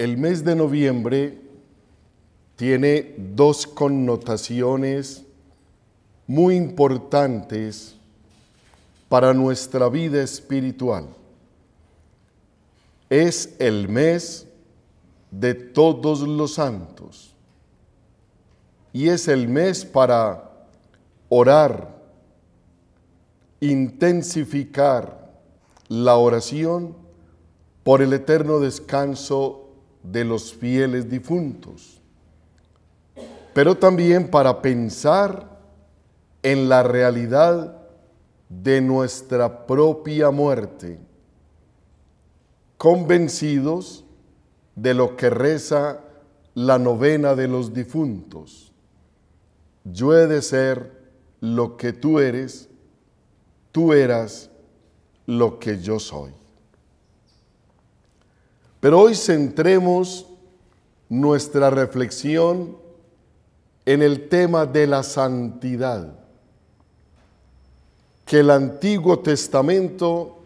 El mes de noviembre tiene dos connotaciones muy importantes para nuestra vida espiritual. Es el mes de todos los santos y es el mes para orar, intensificar la oración por el eterno descanso de los fieles difuntos, pero también para pensar en la realidad de nuestra propia muerte, convencidos de lo que reza la novena de los difuntos. Yo he de ser lo que tú eres, tú eras lo que yo soy. Pero hoy centremos nuestra reflexión en el tema de la santidad, que el Antiguo Testamento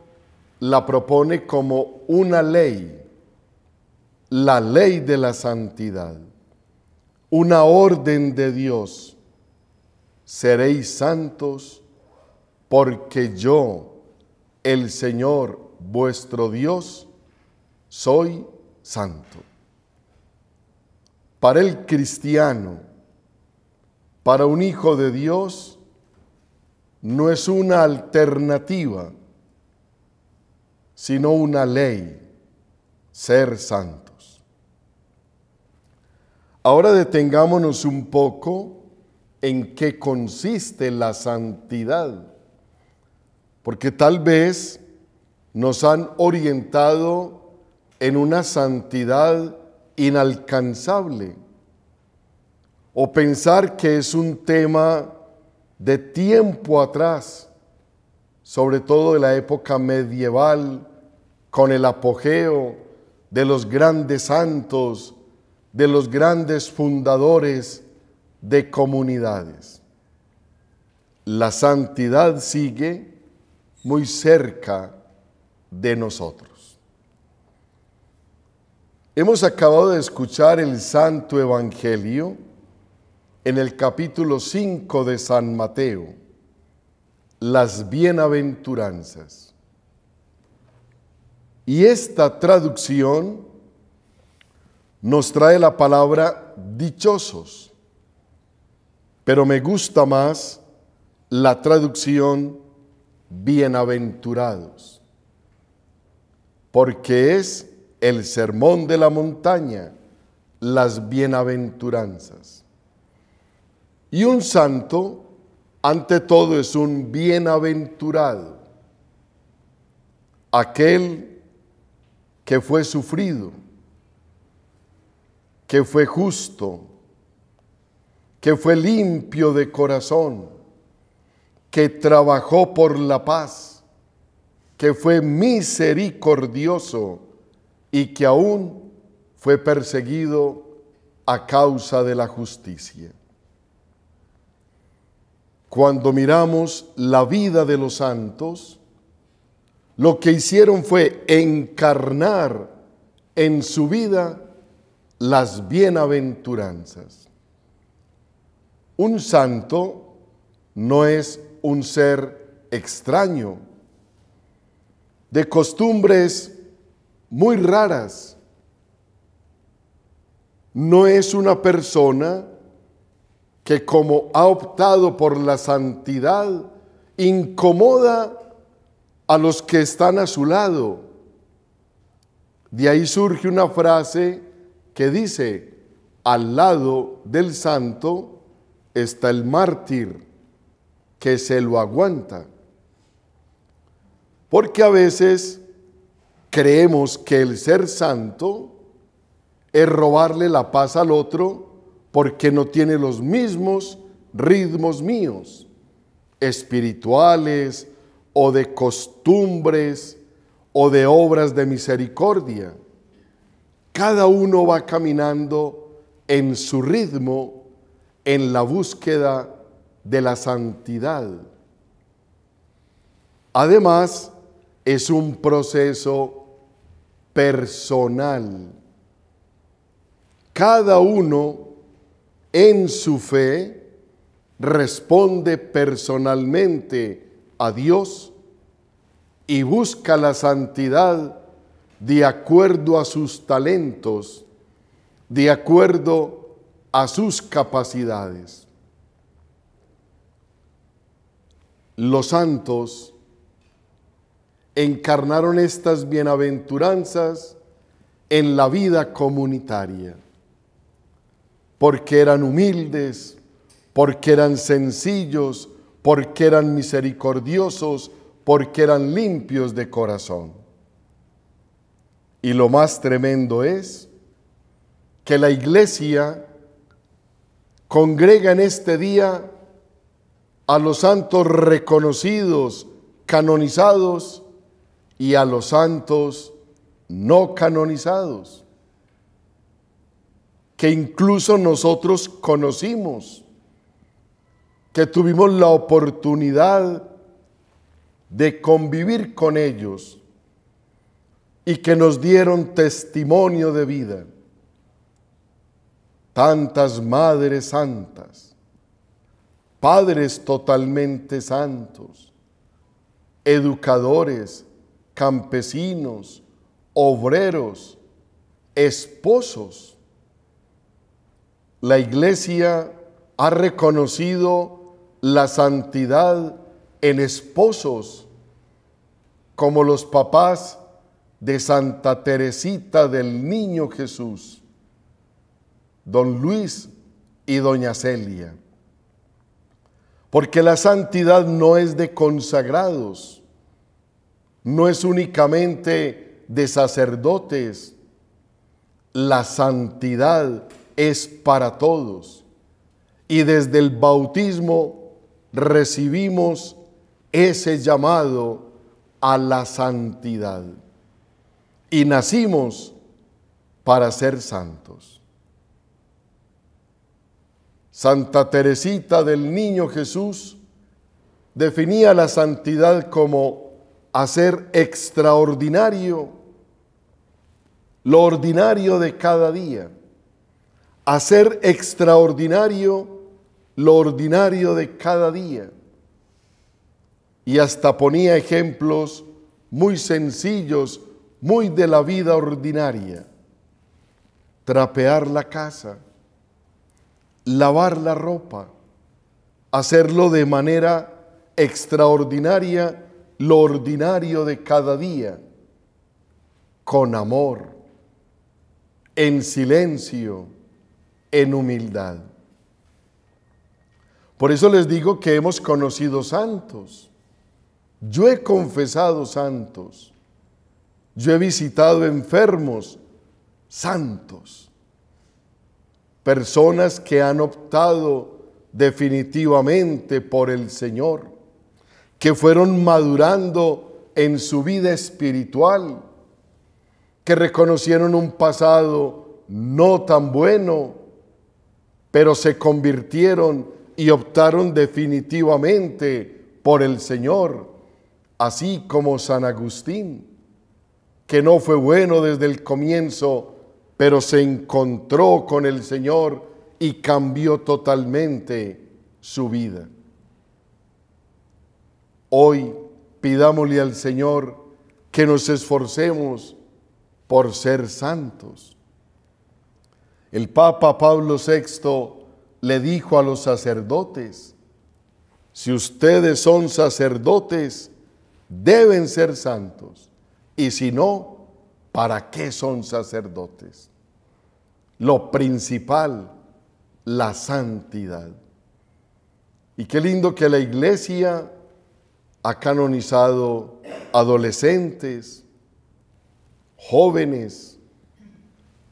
la propone como una ley, la ley de la santidad, una orden de Dios. Seréis santos porque yo, el Señor vuestro Dios, soy santo. Para el cristiano, para un hijo de Dios, no es una alternativa, sino una ley, ser santos. Ahora detengámonos un poco en qué consiste la santidad, porque tal vez nos han orientado en una santidad inalcanzable o pensar que es un tema de tiempo atrás, sobre todo de la época medieval, con el apogeo de los grandes santos, de los grandes fundadores de comunidades. La santidad sigue muy cerca de nosotros. Hemos acabado de escuchar el Santo Evangelio en el capítulo 5 de San Mateo, las bienaventuranzas. Y esta traducción nos trae la palabra dichosos, pero me gusta más la traducción bienaventurados, porque es el sermón de la montaña, las bienaventuranzas. Y un santo, ante todo, es un bienaventurado, aquel que fue sufrido, que fue justo, que fue limpio de corazón, que trabajó por la paz, que fue misericordioso, y que aún fue perseguido a causa de la justicia. Cuando miramos la vida de los santos, lo que hicieron fue encarnar en su vida las bienaventuranzas. Un santo no es un ser extraño, de costumbres muy raras. No es una persona que como ha optado por la santidad, incomoda a los que están a su lado. De ahí surge una frase que dice, al lado del santo está el mártir que se lo aguanta. Porque a veces creemos que el ser santo es robarle la paz al otro porque no tiene los mismos ritmos míos, espirituales o de costumbres o de obras de misericordia. Cada uno va caminando en su ritmo, en la búsqueda de la santidad. Además, es un proceso personal. Cada uno en su fe responde personalmente a Dios y busca la santidad de acuerdo a sus talentos, de acuerdo a sus capacidades. Los santos encarnaron estas bienaventuranzas en la vida comunitaria, porque eran humildes, porque eran sencillos, porque eran misericordiosos, porque eran limpios de corazón. Y lo más tremendo es que la iglesia congrega en este día a los santos reconocidos, canonizados, y a los santos no canonizados, que incluso nosotros conocimos, que tuvimos la oportunidad de convivir con ellos y que nos dieron testimonio de vida. Tantas madres santas, padres totalmente santos, educadores, campesinos, obreros, esposos. La iglesia ha reconocido la santidad en esposos, como los papás de Santa Teresita del Niño Jesús, don Luis y doña Celia. Porque la santidad no es de consagrados, no es únicamente de sacerdotes, la santidad es para todos. Y desde el bautismo recibimos ese llamado a la santidad. Y nacimos para ser santos. Santa Teresita del Niño Jesús definía la santidad como hacer extraordinario, lo ordinario de cada día, hacer extraordinario, lo ordinario de cada día. Y hasta ponía ejemplos muy sencillos, muy de la vida ordinaria. Trapear la casa, lavar la ropa, hacerlo de manera extraordinaria lo ordinario de cada día con amor, en silencio, en humildad. Por eso les digo que hemos conocido santos. Yo he confesado santos. Yo he visitado enfermos, santos. Personas que han optado definitivamente por el Señor que fueron madurando en su vida espiritual, que reconocieron un pasado no tan bueno, pero se convirtieron y optaron definitivamente por el Señor, así como San Agustín, que no fue bueno desde el comienzo, pero se encontró con el Señor y cambió totalmente su vida. Hoy pidámosle al Señor que nos esforcemos por ser santos. El Papa Pablo VI le dijo a los sacerdotes, si ustedes son sacerdotes, deben ser santos, y si no, ¿para qué son sacerdotes? Lo principal, la santidad. Y qué lindo que la iglesia ha canonizado adolescentes, jóvenes,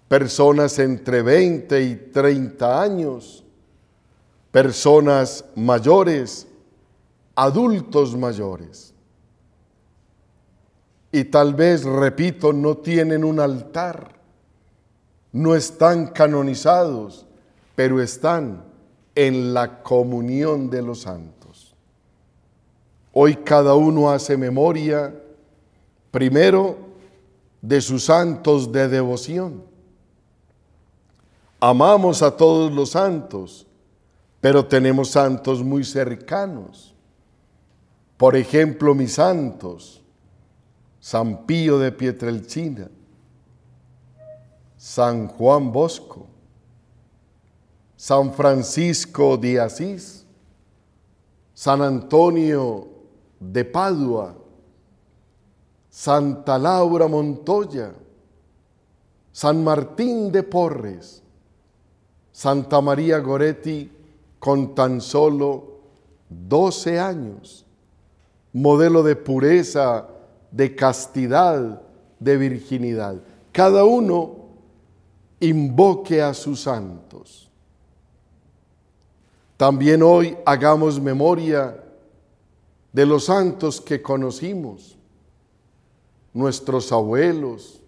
personas entre 20 y 30 años, personas mayores, adultos mayores. Y tal vez, repito, no tienen un altar, no están canonizados, pero están en la comunión de los santos. Hoy cada uno hace memoria, primero, de sus santos de devoción. Amamos a todos los santos, pero tenemos santos muy cercanos. Por ejemplo, mis santos, San Pío de Pietrelcina, San Juan Bosco, San Francisco de Asís, San Antonio de Padua, Santa Laura Montoya, San Martín de Porres, Santa María Goretti con tan solo 12 años, modelo de pureza, de castidad, de virginidad. Cada uno invoque a sus santos. También hoy hagamos memoria de los santos que conocimos, nuestros abuelos,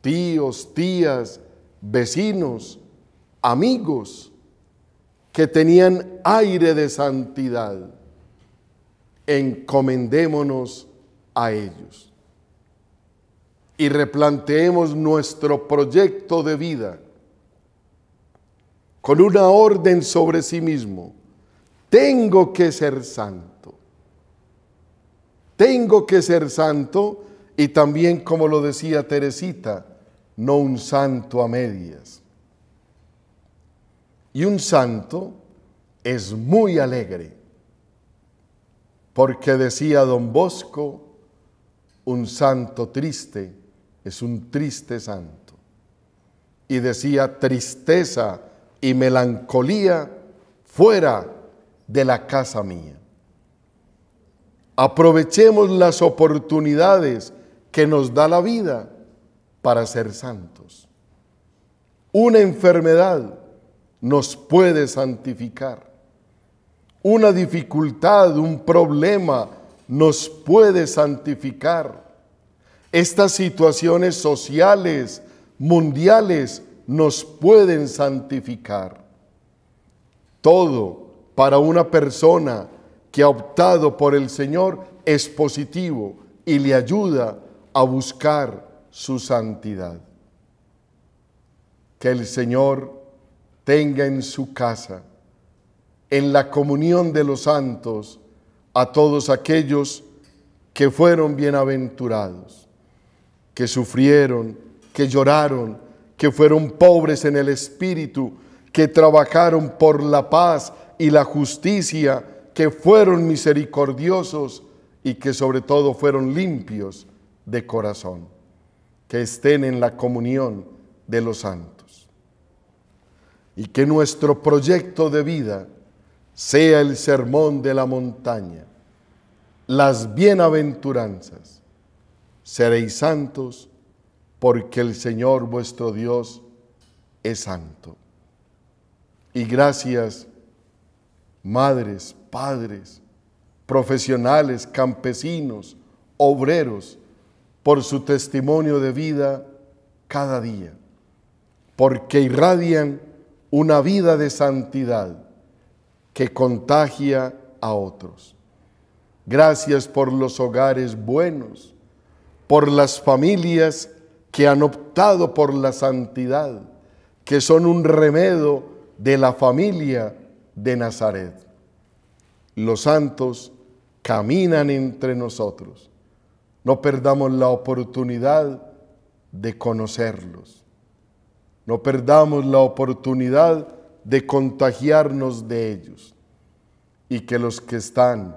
tíos, tías, vecinos, amigos, que tenían aire de santidad. Encomendémonos a ellos y replanteemos nuestro proyecto de vida con una orden sobre sí mismo. Tengo que ser santo. Tengo que ser santo y también, como lo decía Teresita, no un santo a medias. Y un santo es muy alegre, porque decía don Bosco, un santo triste es un triste santo. Y decía tristeza y melancolía fuera de la casa mía. Aprovechemos las oportunidades que nos da la vida para ser santos. Una enfermedad nos puede santificar. Una dificultad, un problema nos puede santificar. Estas situaciones sociales, mundiales, nos pueden santificar. Todo para una persona que ha optado por el Señor es positivo y le ayuda a buscar su santidad. Que el Señor tenga en su casa, en la comunión de los santos, a todos aquellos que fueron bienaventurados, que sufrieron, que lloraron, que fueron pobres en el espíritu, que trabajaron por la paz y la justicia, que fueron misericordiosos y que sobre todo fueron limpios de corazón, que estén en la comunión de los santos. Y que nuestro proyecto de vida sea el sermón de la montaña, las bienaventuranzas. Seréis santos porque el Señor vuestro Dios es santo. Y gracias madres, padres, profesionales, campesinos, obreros, por su testimonio de vida cada día, porque irradian una vida de santidad que contagia a otros. Gracias por los hogares buenos, por las familias que han optado por la santidad, que son un remedio de la familia de Nazaret. Los santos caminan entre nosotros. No perdamos la oportunidad de conocerlos. No perdamos la oportunidad de contagiarnos de ellos. Y que los que están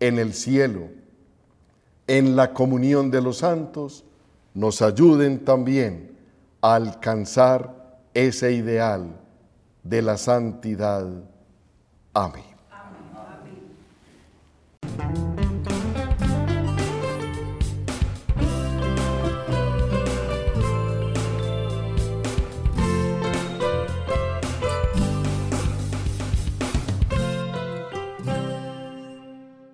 en el cielo, en la comunión de los santos, nos ayuden también a alcanzar ese ideal de la santidad. Amen.